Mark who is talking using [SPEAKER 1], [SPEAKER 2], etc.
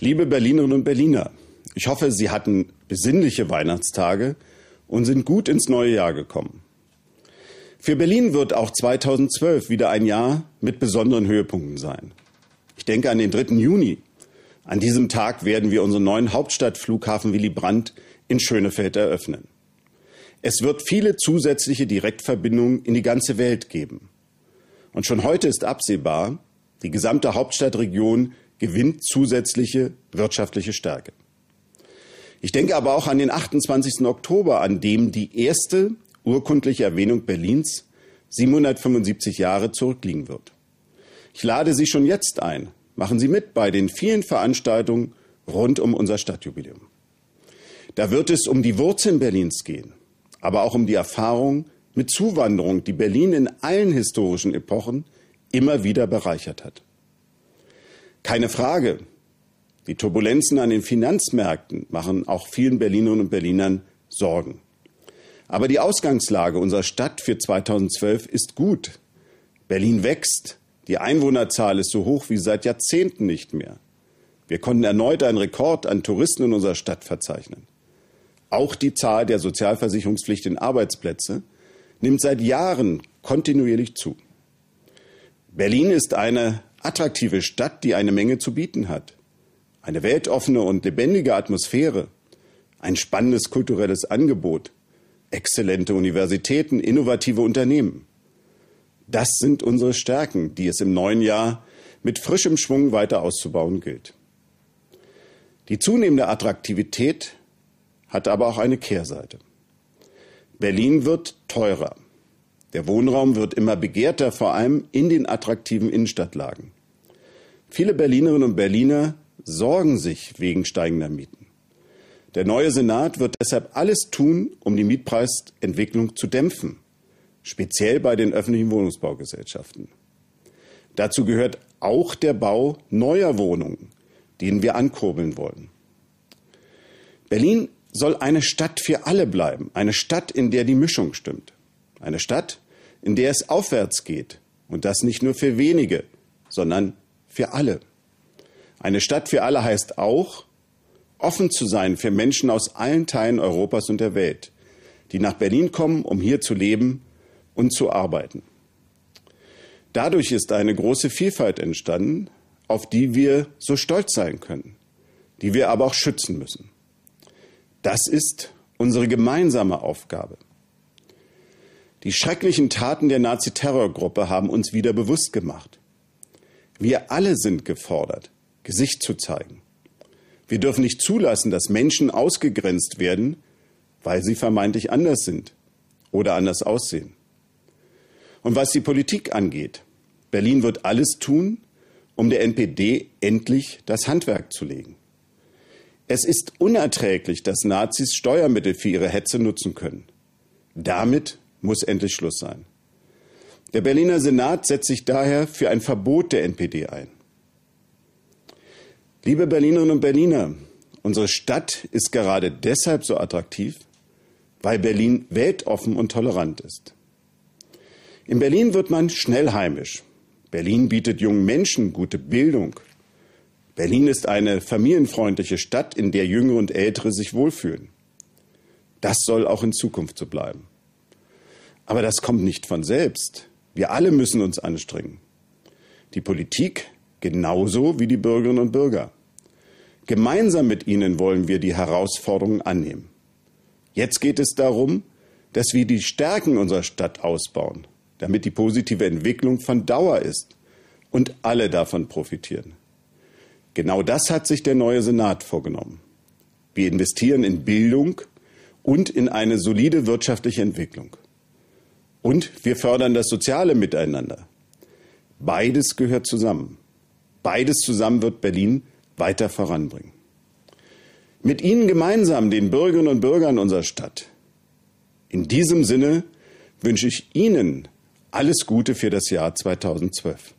[SPEAKER 1] Liebe Berlinerinnen und Berliner, ich hoffe, Sie hatten besinnliche Weihnachtstage und sind gut ins neue Jahr gekommen. Für Berlin wird auch 2012 wieder ein Jahr mit besonderen Höhepunkten sein. Ich denke an den 3. Juni. An diesem Tag werden wir unseren neuen Hauptstadtflughafen Willy Brandt in Schönefeld eröffnen. Es wird viele zusätzliche Direktverbindungen in die ganze Welt geben. Und schon heute ist absehbar, die gesamte Hauptstadtregion gewinnt zusätzliche wirtschaftliche Stärke. Ich denke aber auch an den 28. Oktober, an dem die erste urkundliche Erwähnung Berlins 775 Jahre zurückliegen wird. Ich lade Sie schon jetzt ein. Machen Sie mit bei den vielen Veranstaltungen rund um unser Stadtjubiläum. Da wird es um die Wurzeln Berlins gehen, aber auch um die Erfahrung mit Zuwanderung, die Berlin in allen historischen Epochen immer wieder bereichert hat. Keine Frage. Die Turbulenzen an den Finanzmärkten machen auch vielen Berlinerinnen und Berlinern Sorgen. Aber die Ausgangslage unserer Stadt für 2012 ist gut. Berlin wächst. Die Einwohnerzahl ist so hoch wie seit Jahrzehnten nicht mehr. Wir konnten erneut einen Rekord an Touristen in unserer Stadt verzeichnen. Auch die Zahl der sozialversicherungspflichtigen Arbeitsplätze nimmt seit Jahren kontinuierlich zu. Berlin ist eine attraktive Stadt, die eine Menge zu bieten hat. Eine weltoffene und lebendige Atmosphäre, ein spannendes kulturelles Angebot, exzellente Universitäten, innovative Unternehmen. Das sind unsere Stärken, die es im neuen Jahr mit frischem Schwung weiter auszubauen gilt. Die zunehmende Attraktivität hat aber auch eine Kehrseite. Berlin wird teurer. Der Wohnraum wird immer begehrter, vor allem in den attraktiven Innenstadtlagen. Viele Berlinerinnen und Berliner sorgen sich wegen steigender Mieten. Der neue Senat wird deshalb alles tun, um die Mietpreisentwicklung zu dämpfen, speziell bei den öffentlichen Wohnungsbaugesellschaften. Dazu gehört auch der Bau neuer Wohnungen, den wir ankurbeln wollen. Berlin soll eine Stadt für alle bleiben, eine Stadt, in der die Mischung stimmt, eine Stadt, in der es aufwärts geht und das nicht nur für wenige, sondern für alle. Eine Stadt für alle heißt auch, offen zu sein für Menschen aus allen Teilen Europas und der Welt, die nach Berlin kommen, um hier zu leben und zu arbeiten. Dadurch ist eine große Vielfalt entstanden, auf die wir so stolz sein können, die wir aber auch schützen müssen. Das ist unsere gemeinsame Aufgabe. Die schrecklichen Taten der Nazi-Terrorgruppe haben uns wieder bewusst gemacht, wir alle sind gefordert, Gesicht zu zeigen. Wir dürfen nicht zulassen, dass Menschen ausgegrenzt werden, weil sie vermeintlich anders sind oder anders aussehen. Und was die Politik angeht, Berlin wird alles tun, um der NPD endlich das Handwerk zu legen. Es ist unerträglich, dass Nazis Steuermittel für ihre Hetze nutzen können. Damit muss endlich Schluss sein. Der Berliner Senat setzt sich daher für ein Verbot der NPD ein. Liebe Berlinerinnen und Berliner, unsere Stadt ist gerade deshalb so attraktiv, weil Berlin weltoffen und tolerant ist. In Berlin wird man schnell heimisch. Berlin bietet jungen Menschen gute Bildung. Berlin ist eine familienfreundliche Stadt, in der Jüngere und Ältere sich wohlfühlen. Das soll auch in Zukunft so bleiben. Aber das kommt nicht von selbst. Wir alle müssen uns anstrengen. Die Politik genauso wie die Bürgerinnen und Bürger. Gemeinsam mit ihnen wollen wir die Herausforderungen annehmen. Jetzt geht es darum, dass wir die Stärken unserer Stadt ausbauen, damit die positive Entwicklung von Dauer ist und alle davon profitieren. Genau das hat sich der neue Senat vorgenommen. Wir investieren in Bildung und in eine solide wirtschaftliche Entwicklung. Und wir fördern das soziale Miteinander. Beides gehört zusammen. Beides zusammen wird Berlin weiter voranbringen. Mit Ihnen gemeinsam, den Bürgerinnen und Bürgern unserer Stadt. In diesem Sinne wünsche ich Ihnen alles Gute für das Jahr 2012.